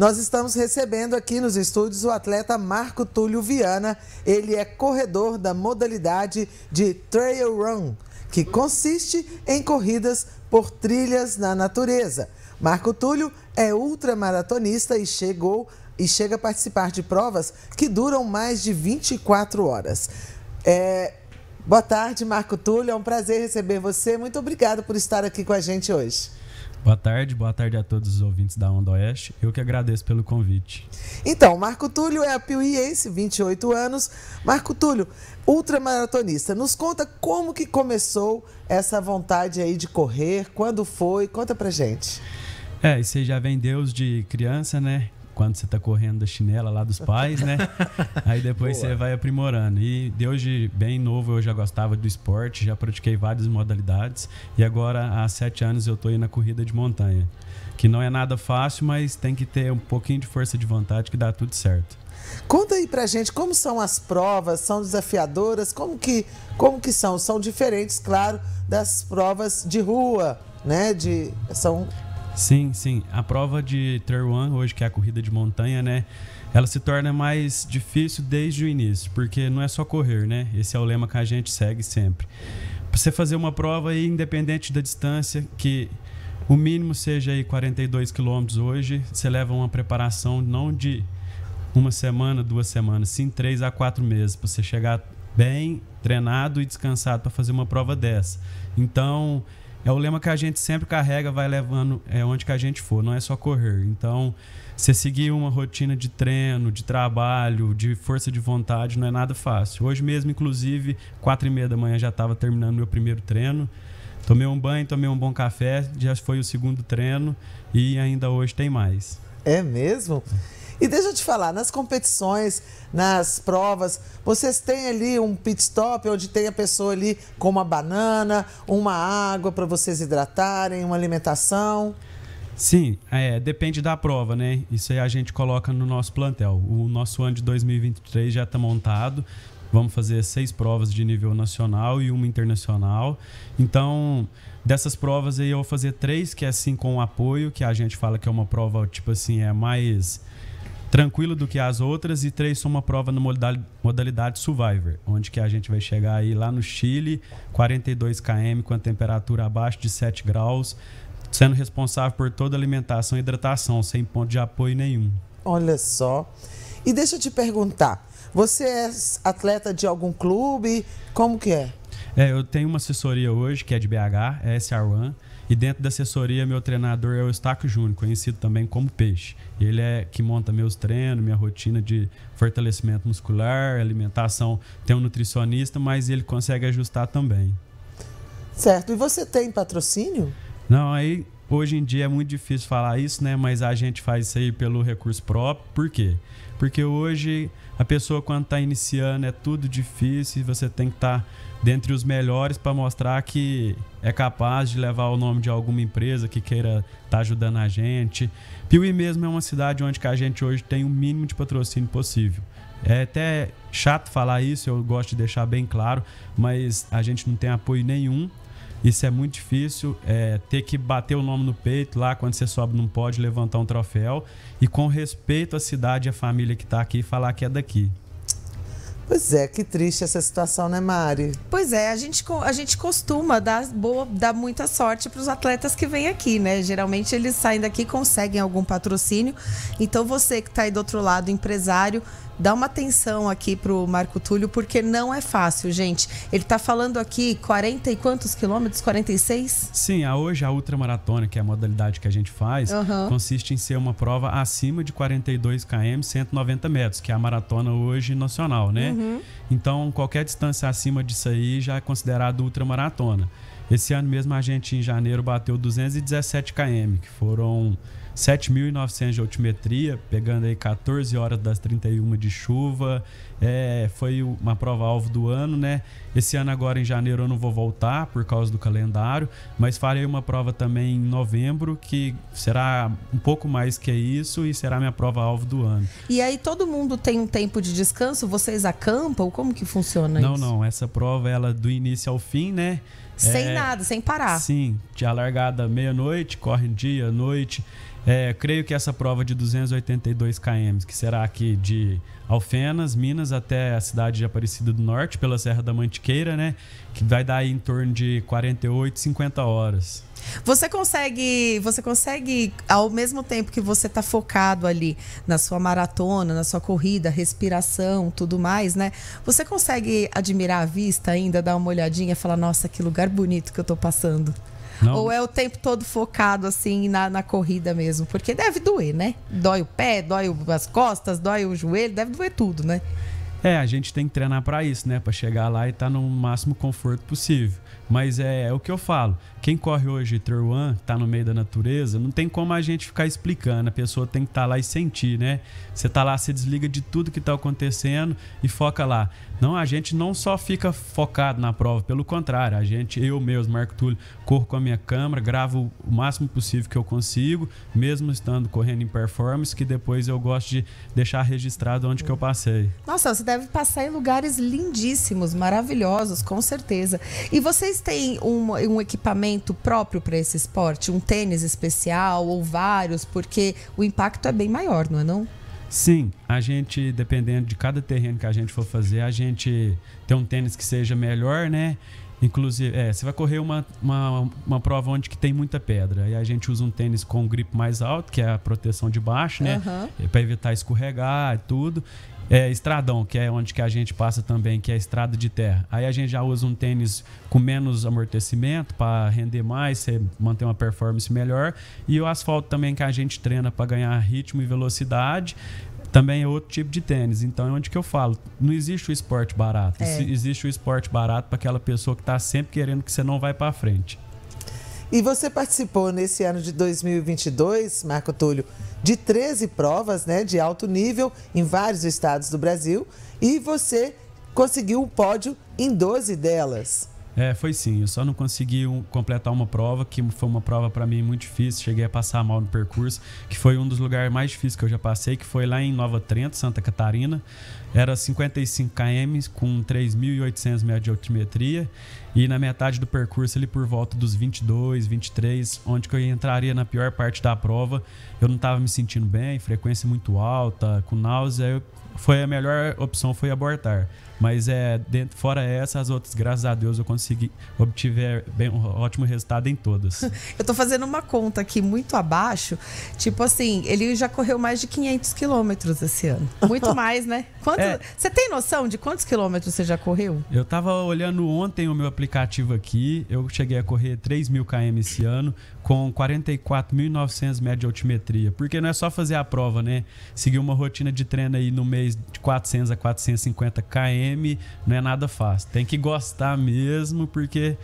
Nós estamos recebendo aqui nos estúdios o atleta Marco Túlio Viana. Ele é corredor da modalidade de Trail Run, que consiste em corridas por trilhas na natureza. Marco Túlio é ultramaratonista e chegou e chega a participar de provas que duram mais de 24 horas. É... Boa tarde, Marco Túlio. É um prazer receber você. Muito obrigado por estar aqui com a gente hoje. Boa tarde, boa tarde a todos os ouvintes da Onda Oeste. Eu que agradeço pelo convite. Então, Marco Túlio é piuiense, 28 anos. Marco Túlio, ultramaratonista, nos conta como que começou essa vontade aí de correr, quando foi, conta pra gente. É, e você já vem Deus de criança, né? quando você está correndo da chinela lá dos pais, né? Aí depois Boa. você vai aprimorando. E de hoje, bem novo, eu já gostava do esporte, já pratiquei várias modalidades. E agora, há sete anos, eu estou aí na corrida de montanha. Que não é nada fácil, mas tem que ter um pouquinho de força de vontade que dá tudo certo. Conta aí pra gente como são as provas, são desafiadoras, como que, como que são? São diferentes, claro, das provas de rua, né? De, são Sim, sim. A prova de Tier 1 hoje, que é a corrida de montanha, né? Ela se torna mais difícil desde o início, porque não é só correr, né? Esse é o lema que a gente segue sempre. Pra você fazer uma prova aí, independente da distância, que o mínimo seja aí 42 quilômetros hoje, você leva uma preparação não de uma semana, duas semanas, sim três a quatro meses, para você chegar bem treinado e descansado para fazer uma prova dessa. Então, é o lema que a gente sempre carrega, vai levando é, onde que a gente for, não é só correr. Então, você seguir uma rotina de treino, de trabalho, de força de vontade, não é nada fácil. Hoje mesmo, inclusive, quatro e meia da manhã já estava terminando meu primeiro treino. Tomei um banho, tomei um bom café, já foi o segundo treino e ainda hoje tem mais. É mesmo? E deixa eu te falar, nas competições, nas provas, vocês têm ali um pit stop onde tem a pessoa ali com uma banana, uma água para vocês hidratarem, uma alimentação? Sim, é, depende da prova, né? Isso aí a gente coloca no nosso plantel. O nosso ano de 2023 já está montado. Vamos fazer seis provas de nível nacional e uma internacional. Então, dessas provas aí eu vou fazer três, que é assim com apoio, que a gente fala que é uma prova, tipo assim, é mais tranquilo do que as outras e três são uma prova na modalidade Survivor, onde que a gente vai chegar aí lá no Chile, 42 km com a temperatura abaixo de 7 graus, sendo responsável por toda a alimentação e hidratação, sem ponto de apoio nenhum. Olha só. E deixa eu te perguntar, você é atleta de algum clube? Como que é? É, eu tenho uma assessoria hoje que é de BH, é SR1. E dentro da assessoria, meu treinador é o Estaco Júnior, conhecido também como Peixe. Ele é que monta meus treinos, minha rotina de fortalecimento muscular, alimentação. Tem um nutricionista, mas ele consegue ajustar também. Certo. E você tem patrocínio? Não, aí Hoje em dia é muito difícil falar isso, né? Mas a gente faz isso aí pelo recurso próprio. Por quê? Porque hoje a pessoa, quando está iniciando, é tudo difícil e você tem que estar tá dentre os melhores para mostrar que é capaz de levar o nome de alguma empresa que queira estar tá ajudando a gente. Piuí mesmo é uma cidade onde a gente hoje tem o mínimo de patrocínio possível. É até chato falar isso, eu gosto de deixar bem claro, mas a gente não tem apoio nenhum isso é muito difícil, é, ter que bater o nome no peito lá quando você sobe não pode levantar um troféu e com respeito à cidade e à família que está aqui, falar que é daqui. Pois é, que triste essa situação, né, Mari? Pois é, a gente, a gente costuma dar, boa, dar muita sorte para os atletas que vêm aqui, né? Geralmente eles saem daqui conseguem algum patrocínio. Então você que está aí do outro lado, empresário, dá uma atenção aqui pro Marco Túlio, porque não é fácil, gente. Ele tá falando aqui 40 e quantos quilômetros? 46? Sim, a hoje a ultramaratona, que é a modalidade que a gente faz, uhum. consiste em ser uma prova acima de 42 km, 190 metros, que é a maratona hoje nacional, né? Uhum. Então, qualquer distância acima disso aí já é considerado ultramaratona. Esse ano mesmo a gente em janeiro bateu 217 km, que foram 7.900 de altimetria, pegando aí 14 horas das 31 de chuva. É, foi uma prova-alvo do ano, né? Esse ano agora em janeiro eu não vou voltar por causa do calendário, mas farei uma prova também em novembro que será um pouco mais que isso e será minha prova-alvo do ano. E aí todo mundo tem um tempo de descanso? Vocês acampam? Como que funciona não, isso? Não, não. Essa prova ela é do início ao fim, né? Sem é, nada, sem parar. Sim, de largada meia-noite, corre dia, noite. É, creio que essa prova de 282 km, que será aqui de Alfenas, Minas, até a cidade de Aparecida do Norte, pela Serra da Mantiqueira, né? Que vai dar em torno de 48, 50 horas. Você consegue, você consegue, ao mesmo tempo que você está focado ali na sua maratona, na sua corrida, respiração, tudo mais, né? Você consegue admirar a vista ainda, dar uma olhadinha, falar, nossa, que lugar bonito que eu estou passando. Não. Ou é o tempo todo focado, assim, na, na corrida mesmo? Porque deve doer, né? Dói o pé, dói as costas, dói o joelho, deve doer tudo, né? É, a gente tem que treinar para isso, né? Para chegar lá e estar tá no máximo conforto possível. Mas é, é o que eu falo. Quem corre hoje Trail One, tá no meio da natureza, não tem como a gente ficar explicando. A pessoa tem que estar tá lá e sentir, né? Você tá lá, você desliga de tudo que tá acontecendo e foca lá. Não, a gente não só fica focado na prova, pelo contrário, a gente, eu mesmo, Marco Túlio, corro com a minha câmera, gravo o máximo possível que eu consigo, mesmo estando correndo em performance, que depois eu gosto de deixar registrado onde que eu passei. Nossa, você deve passar em lugares lindíssimos, maravilhosos, com certeza. E vocês tem têm um, um equipamento próprio para esse esporte? Um tênis especial ou vários? Porque o impacto é bem maior, não é não? Sim, a gente, dependendo de cada terreno que a gente for fazer, a gente tem um tênis que seja melhor, né? Inclusive, é, você vai correr uma, uma, uma prova onde que tem muita pedra. E a gente usa um tênis com grip mais alto, que é a proteção de baixo, né? Uhum. É, para evitar escorregar e tudo. É, estradão, que é onde que a gente passa também, que é estrada de terra. Aí a gente já usa um tênis com menos amortecimento para render mais, você manter uma performance melhor. E o asfalto também que a gente treina para ganhar ritmo e velocidade também é outro tipo de tênis. Então é onde que eu falo, não existe o esporte barato. É. Existe o esporte barato para aquela pessoa que está sempre querendo que você não vai para frente. E você participou nesse ano de 2022, Marco Túlio, de 13 provas né, de alto nível em vários estados do Brasil e você conseguiu o pódio em 12 delas. É, foi sim. Eu só não consegui um, completar uma prova, que foi uma prova para mim muito difícil. Cheguei a passar mal no percurso, que foi um dos lugares mais difíceis que eu já passei, que foi lá em Nova Trento, Santa Catarina era 55 km com 3.800 metros de altimetria e na metade do percurso ali por volta dos 22, 23, onde que eu entraria na pior parte da prova, eu não estava me sentindo bem, frequência muito alta, com náusea, eu, foi a melhor opção foi abortar. Mas é dentro, fora essas as outras, graças a Deus, eu consegui obtiver é, bem, um ótimo resultado em todas. eu tô fazendo uma conta aqui muito abaixo. Tipo assim, ele já correu mais de 500 quilômetros esse ano. Muito mais, né? Quanto Quanto... É. Você tem noção de quantos quilômetros você já correu? Eu tava olhando ontem o meu aplicativo aqui. Eu cheguei a correr 3 mil km esse ano, com 44.900 metros de altimetria. Porque não é só fazer a prova, né? Seguir uma rotina de treino aí no mês de 400 a 450 km não é nada fácil. Tem que gostar mesmo, porque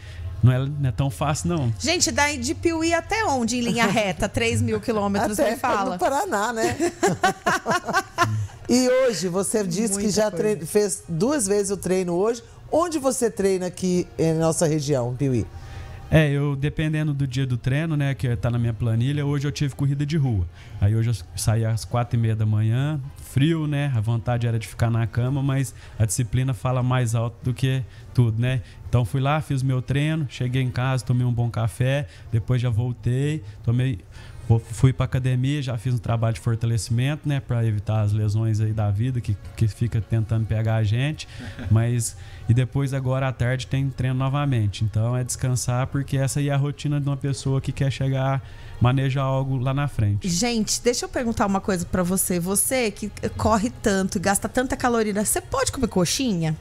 não é, não é, tão fácil, não. Gente, daí de Piuí até onde em linha reta? 3 mil quilômetros, me fala. No Paraná, né? E hoje você disse Muita que já treino, fez duas vezes o treino hoje. Onde você treina aqui em eh, nossa região, Piuí? É, eu dependendo do dia do treino, né, que tá na minha planilha, hoje eu tive corrida de rua. Aí hoje eu saí às quatro e meia da manhã, frio, né, a vontade era de ficar na cama, mas a disciplina fala mais alto do que tudo, né? Então fui lá, fiz meu treino, cheguei em casa, tomei um bom café, depois já voltei, tomei fui para academia, já fiz um trabalho de fortalecimento, né, para evitar as lesões aí da vida que, que fica tentando pegar a gente, mas e depois agora à tarde tem treino novamente. Então é descansar porque essa aí é a rotina de uma pessoa que quer chegar manejar algo lá na frente. Gente, deixa eu perguntar uma coisa para você. Você que corre tanto e gasta tanta caloria, você pode comer coxinha?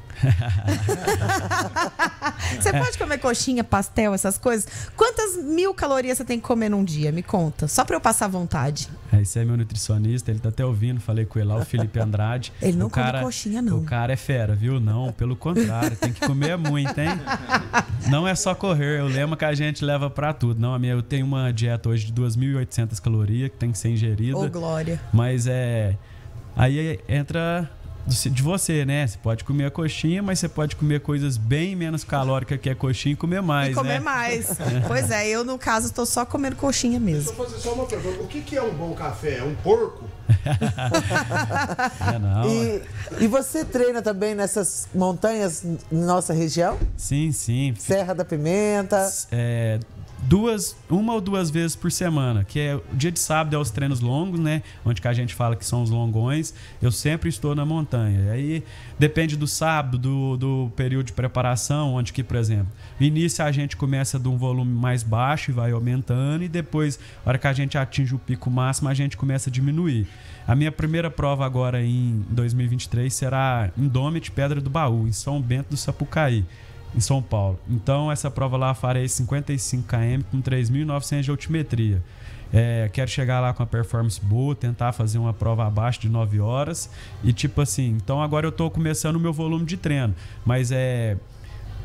você pode comer coxinha, pastel, essas coisas? Quantas mil calorias você tem que comer num dia? Me conta. Só para eu passar vontade. É, esse é meu nutricionista, ele tá até ouvindo, falei com ele lá, o Felipe Andrade. ele não o cara, come coxinha, não. O cara é fera, viu? Não, pelo contrário, tem que comer é muito, hein? Não é só correr, eu é lembro que a gente leva para tudo. Não, a minha, eu tenho uma dieta hoje de 2.800 calorias que tem que ser ingerida. Ô, oh, glória. Mas é... Aí entra de você, né? Você pode comer a coxinha, mas você pode comer coisas bem menos calóricas que a coxinha e comer mais. E comer né? mais. É. pois é, eu no caso estou só comendo coxinha mesmo. Deixa eu fazer só uma pergunta: o que, que é um bom café? É um porco? é, não. E, é. e, você treina também nessas montanhas nossa região? Sim, sim. Serra da Pimenta. É, duas, uma ou duas vezes por semana, que é o dia de sábado é os treinos longos, né? Onde que a gente fala que são os longões. Eu sempre estou na montanha. Aí depende do sábado, do, do período de preparação, onde que, por exemplo, no início a gente começa de um volume mais baixo e vai aumentando, e depois, na hora que a gente atinge o pico máximo, a gente começa a diminuir. A minha primeira prova agora em 2023 será Indômite Pedra do Baú, em São Bento do Sapucaí em São Paulo. Então, essa prova lá farei 55 km com 3.900 de altimetria. É, quero chegar lá com a performance boa, tentar fazer uma prova abaixo de 9 horas. E tipo assim, então agora eu tô começando o meu volume de treino. Mas é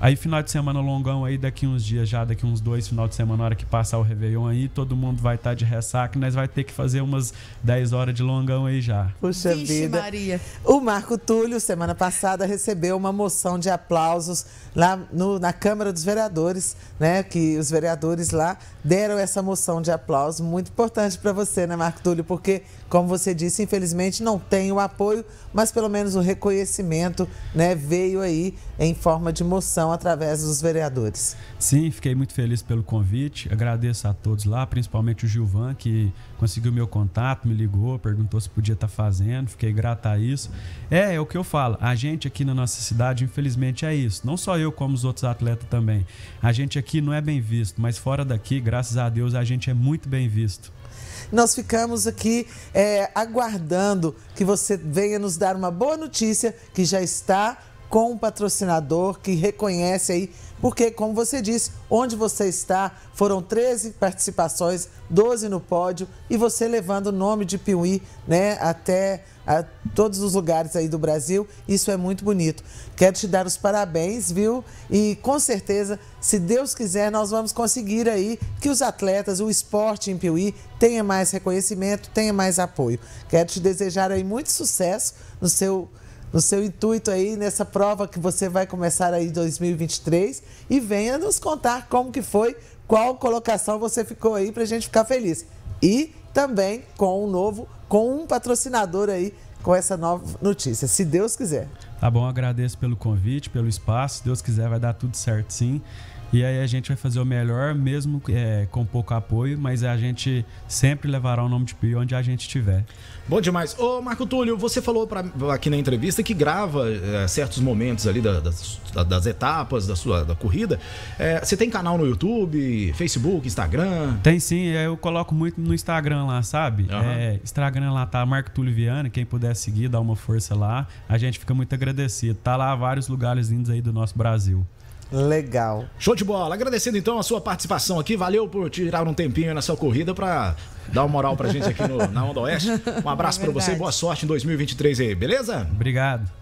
Aí final de semana longão aí, daqui uns dias já, daqui uns dois final de semana, na hora que passar o Réveillon aí, todo mundo vai estar tá de ressaca, nós vai ter que fazer umas 10 horas de longão aí já. Puxa Vixe, vida. Maria. O Marco Túlio, semana passada, recebeu uma moção de aplausos lá no, na Câmara dos Vereadores, né? Que os vereadores lá deram essa moção de aplauso, muito importante para você, né, Marco Túlio? Porque, como você disse, infelizmente não tem o apoio, mas pelo menos o reconhecimento, né, veio aí em forma de moção gestão através dos vereadores. Sim, fiquei muito feliz pelo convite. Agradeço a todos lá, principalmente o Gilvan, que conseguiu meu contato, me ligou, perguntou se podia estar tá fazendo. Fiquei grato a isso. É, é o que eu falo. A gente aqui na nossa cidade, infelizmente, é isso. Não só eu, como os outros atletas também. A gente aqui não é bem visto, mas fora daqui, graças a Deus, a gente é muito bem visto. Nós ficamos aqui é, aguardando que você venha nos dar uma boa notícia que já está com um patrocinador que reconhece aí, porque, como você disse, onde você está, foram 13 participações, 12 no pódio, e você levando o nome de Piuí né, até a todos os lugares aí do Brasil, isso é muito bonito. Quero te dar os parabéns, viu? E com certeza, se Deus quiser, nós vamos conseguir aí que os atletas, o esporte em Piuí, tenha mais reconhecimento, tenha mais apoio. Quero te desejar aí muito sucesso no seu no seu intuito aí nessa prova que você vai começar aí em 2023 e venha nos contar como que foi, qual colocação você ficou aí para a gente ficar feliz. E também com um novo, com um patrocinador aí com essa nova notícia, se Deus quiser. Tá bom, agradeço pelo convite, pelo espaço. Se Deus quiser, vai dar tudo certo sim. E aí a gente vai fazer o melhor, mesmo é, com pouco apoio, mas a gente sempre levará o nome de Pio onde a gente estiver. Bom demais. Ô, Marco Túlio, você falou pra, aqui na entrevista que grava é, certos momentos ali da, das, das, etapas da sua da corrida. É, você tem canal no YouTube, Facebook, Instagram? Tem sim, é, eu coloco muito no Instagram lá, sabe? Uhum. Instagram lá tá Marco Túlio Viana, quem puder seguir, dá uma força lá. A gente fica muito agradecido agradecer. Tá lá vários lugares lindos aí do nosso Brasil. Legal. Show de bola. Agradecendo então a sua participação aqui. Valeu por tirar um tempinho na sua corrida para dar uma moral pra gente aqui no, na Onda Oeste. Um abraço é para você e boa sorte em 2023 aí, beleza? Obrigado.